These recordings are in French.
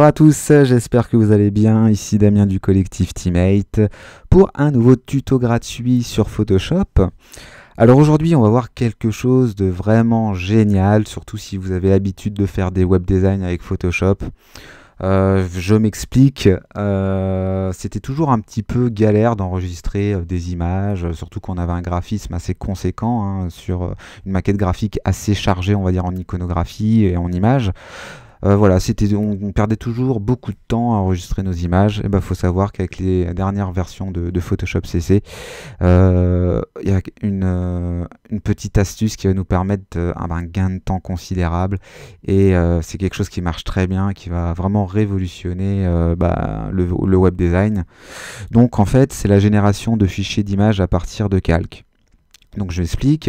Bonjour à tous, j'espère que vous allez bien. Ici Damien du collectif Teammate pour un nouveau tuto gratuit sur Photoshop. Alors aujourd'hui, on va voir quelque chose de vraiment génial, surtout si vous avez l'habitude de faire des web design avec Photoshop. Euh, je m'explique, euh, c'était toujours un petit peu galère d'enregistrer euh, des images, surtout qu'on avait un graphisme assez conséquent hein, sur une maquette graphique assez chargée, on va dire, en iconographie et en images. Euh, voilà, c'était, on, perdait toujours beaucoup de temps à enregistrer nos images. Et ben, faut savoir qu'avec les dernières versions de, Photoshop CC, euh, il y a euh, une, petite astuce qui va nous permettre un, gain de temps considérable. Et c'est quelque chose qui marche très bien, qui va vraiment révolutionner bah, le, web design. Donc en fait, c'est la génération de fichiers d'images à partir de calques. Donc je m'explique,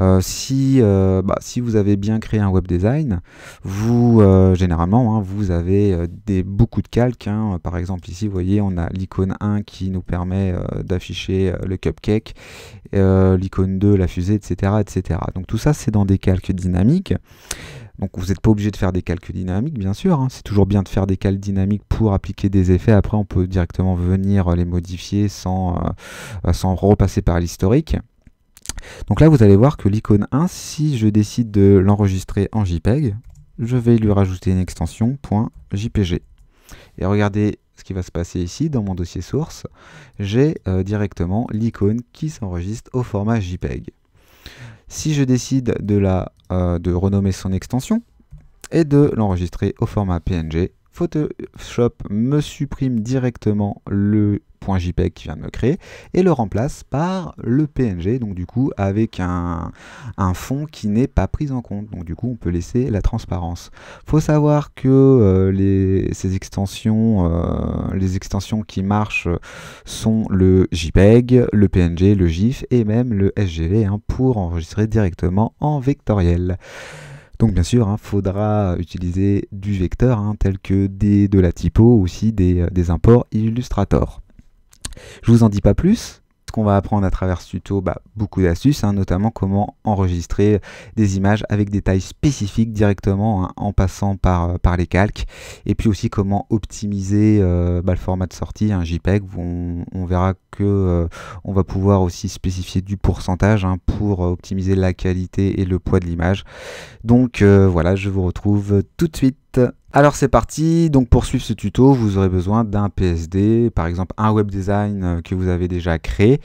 euh, euh, bah, si, vous avez bien créé un web design, vous, euh, généralement, hein, vous avez beaucoup de calques. Hein. Par exemple, ici, vous voyez, on a l'icône 1 qui nous permet d'afficher le cupcake, l'icône 2, la fusée, etc. etc. Donc tout ça, c'est dans des calques dynamiques. Donc vous n'êtes pas obligé de faire des calques dynamiques, bien sûr. Hein. C'est toujours bien de faire des calques dynamiques pour appliquer des effets. Après, on peut directement venir les modifier sans repasser par l'historique. Donc là, vous allez voir que l'icône 1, si je décide de l'enregistrer en JPEG, je vais lui rajouter une extension .jpg. Et regardez ce qui va se passer ici, dans mon dossier source, j'ai euh, directement l'icône qui s'enregistre au format JPEG. Si je décide de, la, euh, de renommer son extension et de l'enregistrer au format PNG, Photoshop me supprime directement le point JPEG qui vient de me créer et le remplace par le PNG, donc du coup avec un, fond qui n'est pas pris en compte. Donc du coup on peut laisser la transparence. Faut savoir que euh, les, ces extensions, euh, les extensions qui marchent sont le JPEG, le PNG, le GIF et même le SGV hein, pour enregistrer directement en vectoriel. Donc bien sûr, il hein, faudra utiliser du vecteur hein, tel que des, de la typo ou aussi des, euh, des imports Illustrator. Je vous en dis pas plus, qu'on va apprendre à travers ce tuto bah, beaucoup d'astuces, hein, notamment comment enregistrer des images avec des tailles spécifiques directement hein, en passant par, euh, par les calques, et puis aussi comment optimiser euh, bah, le format de sortie, un JPEG, on, verra que euh, on va pouvoir aussi spécifier du pourcentage hein, pour optimiser la qualité et le poids de l'image. Donc voilà, je vous retrouve tout de suite alors c'est parti, donc pour suivre ce tuto, vous aurez besoin d'un PSD, par exemple un web design euh, que vous avez déjà créé,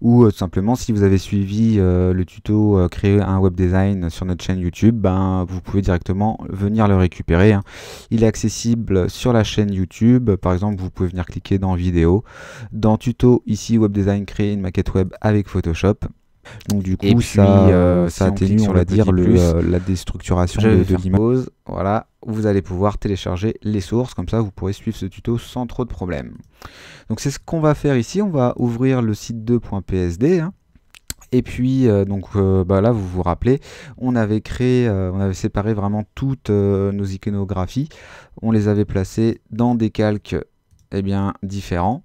ou euh, tout simplement si vous avez suivi euh, le tuto créer un web design sur notre chaîne YouTube, ben, vous pouvez directement venir le récupérer. Hein. Il est accessible sur la chaîne YouTube, par exemple vous pouvez venir cliquer dans vidéo, dans tuto ici web design créer une maquette web avec Photoshop, donc du coup, ça, euh, euh, ça atténue, on, va dire, euh, la déstructuration de, l'image. Voilà, vous allez pouvoir télécharger les sources, comme ça vous pourrez suivre ce tuto sans trop de problèmes. Donc c'est ce qu'on va faire ici, on va ouvrir le site 2.psd. Hein. Et puis, donc bah là, vous vous rappelez, on avait créé, on avait séparé vraiment toutes nos iconographies. On les avait placées dans des calques eh bien, différents.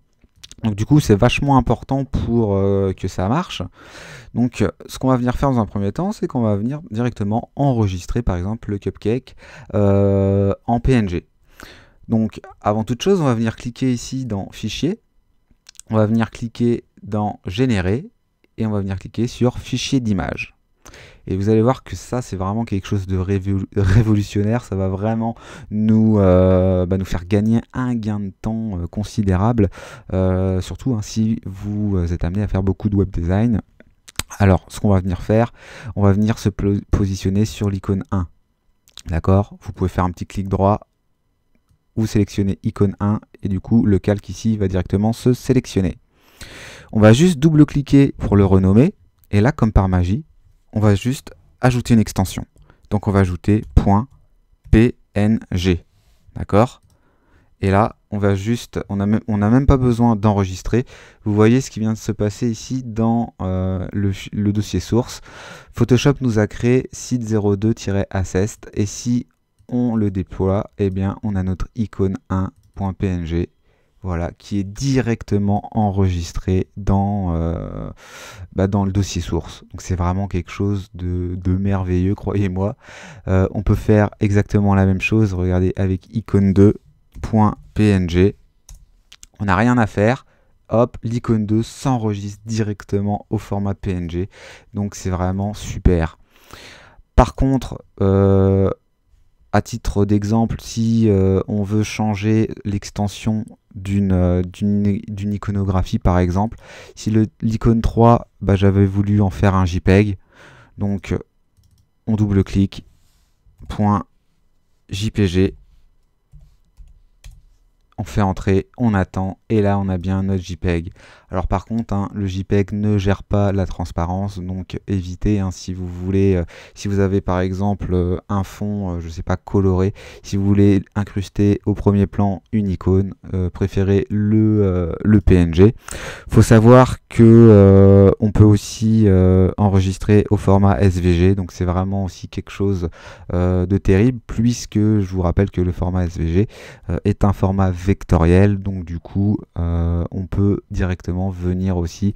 Donc du coup, c'est vachement important pour euh, que ça marche. Donc euh, ce qu'on va venir faire dans un premier temps, c'est qu'on va venir directement enregistrer par exemple le cupcake euh, en PNG. Donc avant toute chose, on va venir cliquer ici dans Fichier, on va venir cliquer dans Générer et on va venir cliquer sur Fichier d'image. Et vous allez voir que ça, c'est vraiment quelque chose de révolutionnaire. Ça va vraiment nous, euh, bah, nous faire gagner un gain de temps euh, considérable, euh, surtout hein, si vous êtes amené à faire beaucoup de web design. Alors, ce qu'on va venir faire, on va venir se positionner sur l'icône 1. D'accord Vous pouvez faire un petit clic droit Vous sélectionnez icône 1 et du coup, le calque ici va directement se sélectionner. On va juste double-cliquer pour le renommer. Et là, comme par magie, on va juste ajouter une extension. Donc on va ajouter .png. D'accord Et là, on va juste, on n'a on même pas besoin d'enregistrer. Vous voyez ce qui vient de se passer ici dans euh, le, dossier source. Photoshop nous a créé site02-assest et si on le déploie, eh bien on a notre icône 1.png voilà, qui est directement enregistré dans, euh, bah, dans le dossier source. Donc c'est vraiment quelque chose de, merveilleux, croyez-moi. Euh, on peut faire exactement la même chose, regardez, avec icône2.png. On n'a rien à faire. Hop, l'icône 2 s'enregistre directement au format PNG. Donc c'est vraiment super. Par contre, euh, à titre d'exemple, si on veut changer l'extension d'une euh, d'une iconographie par exemple. Si l'icône 3, bah, j'avais voulu en faire un JPEG, donc euh, on double-clique, point JPG, on fait entrer, on attend, et là on a bien notre JPEG. Alors par contre, hein, le JPEG ne gère pas la transparence, donc évitez hein, si vous voulez, euh, si vous avez par exemple euh, un fond, euh, je ne sais pas, coloré, si vous voulez incruster au premier plan une icône, préférez le, le PNG. Faut savoir que on peut aussi enregistrer au format SVG, donc c'est vraiment aussi quelque chose de terrible, puisque je vous rappelle que le format SVG est un format vectoriel, donc du coup on peut directement venir aussi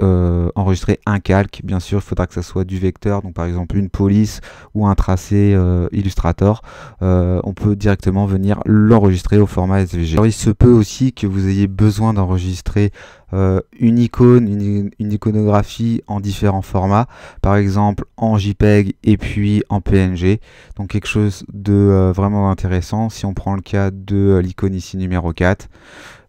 euh, enregistrer un calque. Bien sûr, il faudra que ça soit du vecteur, donc par exemple une police ou un tracé euh, Illustrator. Euh, on peut directement venir l'enregistrer au format SVG. il se peut aussi que vous ayez besoin d'enregistrer une icône, une, une, iconographie en différents formats, par exemple en JPEG et puis en PNG. Donc quelque chose de vraiment intéressant. Si on prend le cas de l'icône ici numéro 4,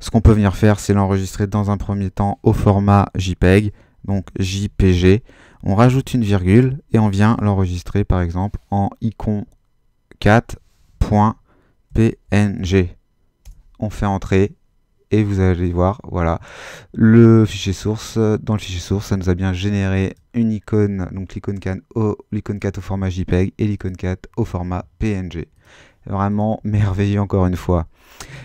ce qu'on peut venir faire, c'est l'enregistrer dans un premier temps au format JPEG, donc JPG. On rajoute une virgule et on vient l'enregistrer par exemple en icon 4.png. On fait entrer et vous allez voir, voilà, le fichier source. Dans le fichier source, ça nous a bien généré une icône, donc l'icône 4 au, au format JPEG et l'icône 4 au format PNG. Vraiment merveilleux encore une fois.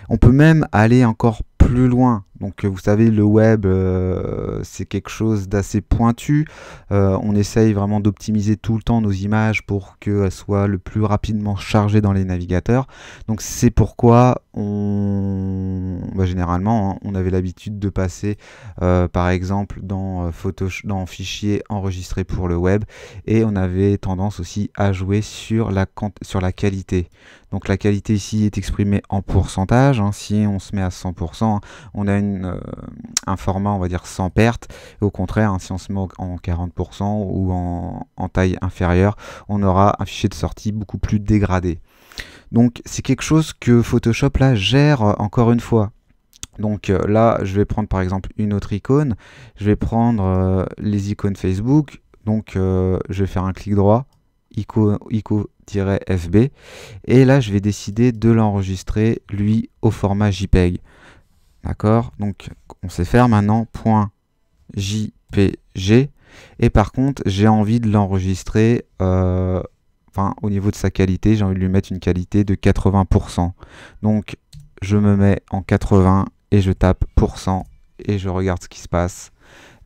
On peut même aller encore plus loin. Donc euh, vous savez, le web, euh, c'est quelque chose d'assez pointu. Euh, on essaye vraiment d'optimiser tout le temps nos images pour qu'elles soient le plus rapidement chargées dans les navigateurs. Donc c'est pourquoi on, bah, généralement, hein, on avait l'habitude de passer, par exemple, dans, Photoshop, dans fichier enregistré pour le web, et on avait tendance aussi à jouer sur la, sur la qualité. Donc la qualité ici est exprimée en pourcentage. Hein. Si on se met à 100%, on a euh, un format, on va dire, sans perte. au contraire, hein, si on se met en 40% ou en, taille inférieure, on aura un fichier de sortie beaucoup plus dégradé. Donc c'est quelque chose que Photoshop là gère euh, encore une fois. Donc euh, là, je vais prendre par exemple une autre icône. Je vais prendre les icônes Facebook. Donc je vais faire un clic droit, fb et là je vais décider de l'enregistrer lui au format JPEG. D'accord Donc on sait faire maintenant .jpg et par contre j'ai envie de l'enregistrer euh, au niveau de sa qualité, j'ai envie de lui mettre une qualité de 80%. Donc je me mets en 80 et je tape et je regarde ce qui se passe.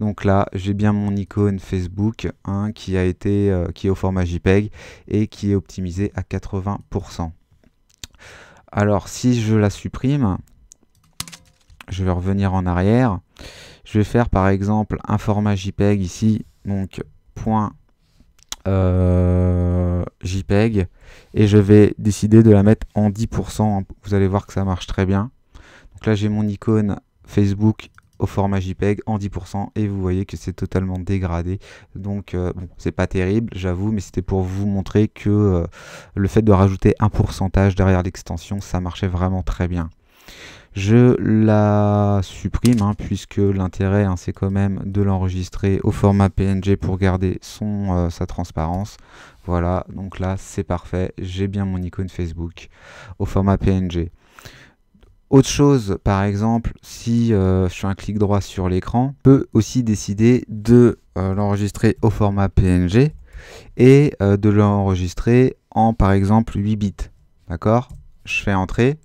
Donc là, j'ai bien mon icône Facebook hein, qui a été euh, qui est au format JPEG et qui est optimisé à 80%. Alors si je la supprime, je vais revenir en arrière. Je vais faire par exemple un format JPEG ici, donc point euh, JPEG, et je vais décider de la mettre en 10%. Vous allez voir que ça marche très bien. Donc là j'ai mon icône Facebook au format JPEG en 10% et vous voyez que c'est totalement dégradé. Donc euh, c'est pas terrible, j'avoue, mais c'était pour vous montrer que euh, le fait de rajouter un pourcentage derrière l'extension, ça marchait vraiment très bien. Je la supprime hein, puisque l'intérêt hein, c'est quand même de l'enregistrer au format PNG pour garder son, euh, sa transparence. Voilà, donc là c'est parfait, j'ai bien mon icône Facebook au format PNG. Autre chose, par exemple, si euh, je fais un clic droit sur l'écran, je peux aussi décider de euh, l'enregistrer au format PNG et euh, de l'enregistrer en, par exemple, 8 bits. D'accord Je fais entrer.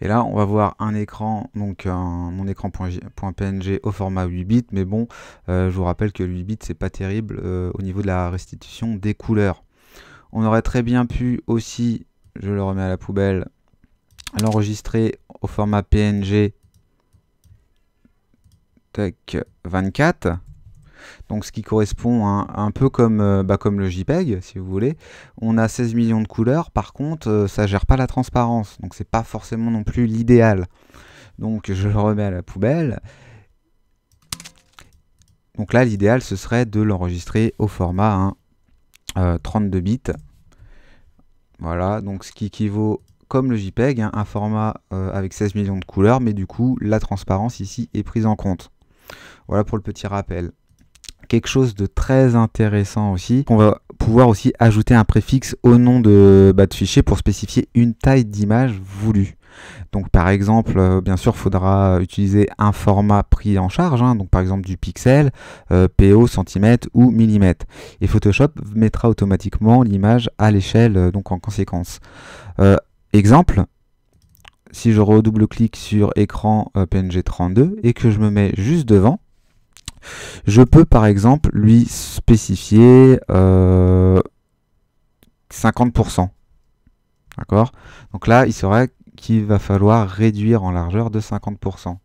Et là, on va voir un écran, donc mon écran .png au format 8 bits. Mais bon, je vous rappelle que 8 bits, c'est pas terrible au niveau de la restitution des couleurs. On aurait très bien pu aussi, je le remets à la poubelle, l'enregistrer au format PNG tech 24. Donc ce qui correspond un, peu comme, euh, bah, comme le JPEG, si vous voulez. On a 16 millions de couleurs, par contre, euh, ça gère pas la transparence. Donc c'est pas forcément non plus l'idéal. Donc je le remets à la poubelle. Donc là, l'idéal, ce serait de l'enregistrer au format 32 hein, euh, bits. Voilà, donc ce qui équivaut comme le JPEG, hein, un format euh, avec 16 millions de couleurs, mais du coup, la transparence ici est prise en compte. Voilà pour le petit rappel. Quelque chose de très intéressant aussi, qu'on va pouvoir aussi ajouter un préfixe au nom de, bas de fichier pour spécifier une taille d'image voulue. Donc par exemple, euh, bien sûr, il faudra utiliser un format pris en charge, hein, donc par exemple du pixel, euh, PO, centimètres ou millimètre. Et Photoshop mettra automatiquement l'image à l'échelle donc en conséquence. Exemple, si je redouble-clique sur écran euh, PNG 32 et que je me mets juste devant, je peux par exemple lui spécifier 50%. Euh, D'accord Donc là, il sera qu'il va falloir réduire en largeur de 50%.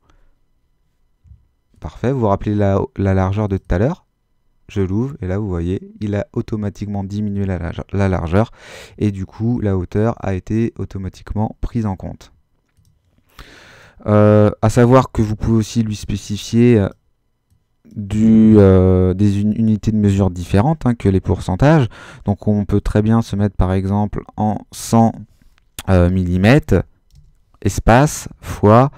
Parfait, vous vous rappelez la largeur de tout à l'heure je l'ouvre et là vous voyez il a automatiquement diminué la, largeur et du coup la hauteur a été automatiquement prise en compte. A euh, à savoir que vous pouvez aussi lui spécifier euh, du, euh, des unités de mesure différentes hein, que les pourcentages. Donc on peut très bien se mettre par exemple en 100 mm espace fois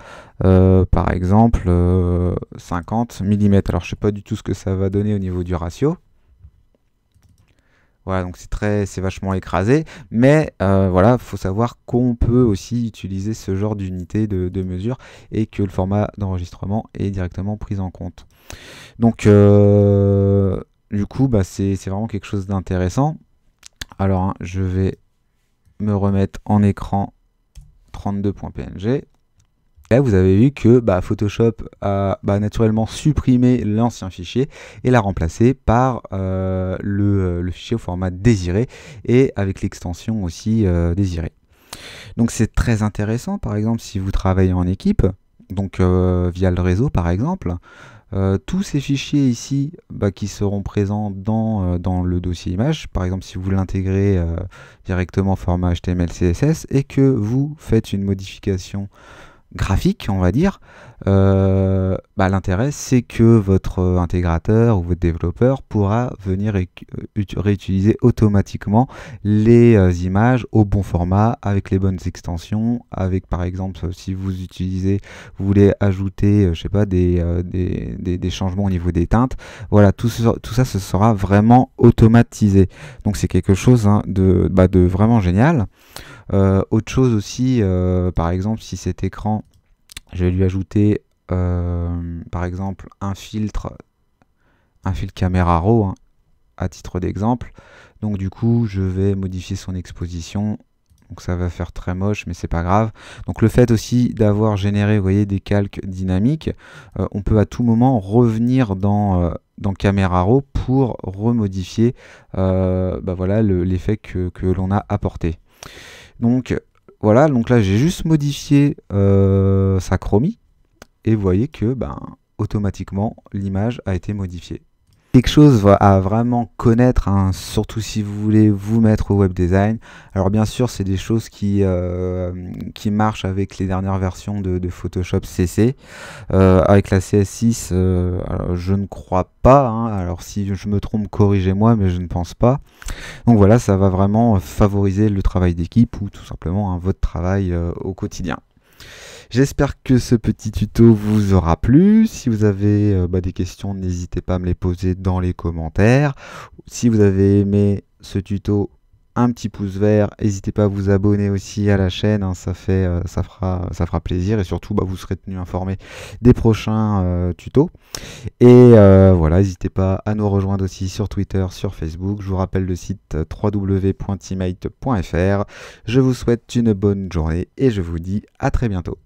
euh, par exemple 50 euh, mm. Alors je sais pas du tout ce que ça va donner au niveau du ratio. Voilà, donc c'est très, c'est vachement écrasé, mais euh, voilà, faut savoir qu'on peut aussi utiliser ce genre d'unité de, mesure et que le format d'enregistrement est directement pris en compte. Donc, du coup, bah, c'est vraiment quelque chose d'intéressant. Alors, hein, je vais me remettre en écran 32.png. Là, eh, vous avez vu que bah, Photoshop a bah, naturellement supprimé l'ancien fichier et l'a remplacé par euh, euh, le, fichier au format désiré et avec l'extension aussi euh, désirée. Donc c'est très intéressant, par exemple, si vous travaillez en équipe, donc via le réseau par exemple, tous ces fichiers ici bah, qui seront présents dans, dans, le dossier image, par exemple si vous l'intégrez directement au format HTML CSS et que vous faites une modification graphique, on va dire, euh, bah, l'intérêt c'est que votre intégrateur ou votre développeur pourra venir euh, réutiliser automatiquement les euh, images au bon format, avec les bonnes extensions, avec par exemple si vous utilisez, vous voulez ajouter, je sais pas, des, des, changements au niveau des teintes, voilà, tout, tout ça ce sera vraiment automatisé. Donc c'est quelque chose hein, de, bah, de, vraiment génial. Euh, autre chose aussi, euh, par exemple, si cet écran, je vais lui ajouter euh, par exemple un filtre, un filtre caméra RAW, hein, à titre d'exemple. Donc du coup, je vais modifier son exposition. Donc ça va faire très moche, mais c'est pas grave. Donc le fait aussi d'avoir généré, voyez, des calques dynamiques, on peut à tout moment revenir dans, dans Camera Raw pour remodifier bah voilà, l'effet que, que l'on a apporté. Donc voilà, donc là j'ai juste modifié euh, sa chromie et vous voyez que ben, automatiquement l'image a été modifiée quelque chose à vraiment connaître, hein, surtout si vous voulez vous mettre au web design. Alors bien sûr, c'est des choses qui, euh, qui marchent avec les dernières versions de, Photoshop CC. Euh, avec la CS6, euh, je ne crois pas. Hein. alors si je me trompe, corrigez-moi, mais je ne pense pas. Donc voilà, ça va vraiment favoriser le travail d'équipe ou tout simplement hein, votre travail au quotidien. J'espère que ce petit tuto vous aura plu. Si vous avez euh, bah, des questions, n'hésitez pas à me les poser dans les commentaires. Si vous avez aimé ce tuto, un petit pouce vert, n'hésitez pas à vous abonner aussi à la chaîne, hein. ça, fait, euh, ça, fera, ça fera plaisir et surtout bah, vous serez tenu informé des prochains euh, tutos. Et voilà, n'hésitez pas à nous rejoindre aussi sur Twitter, sur Facebook. Je vous rappelle le site www.timite.fr. Je vous souhaite une bonne journée et je vous dis à très bientôt.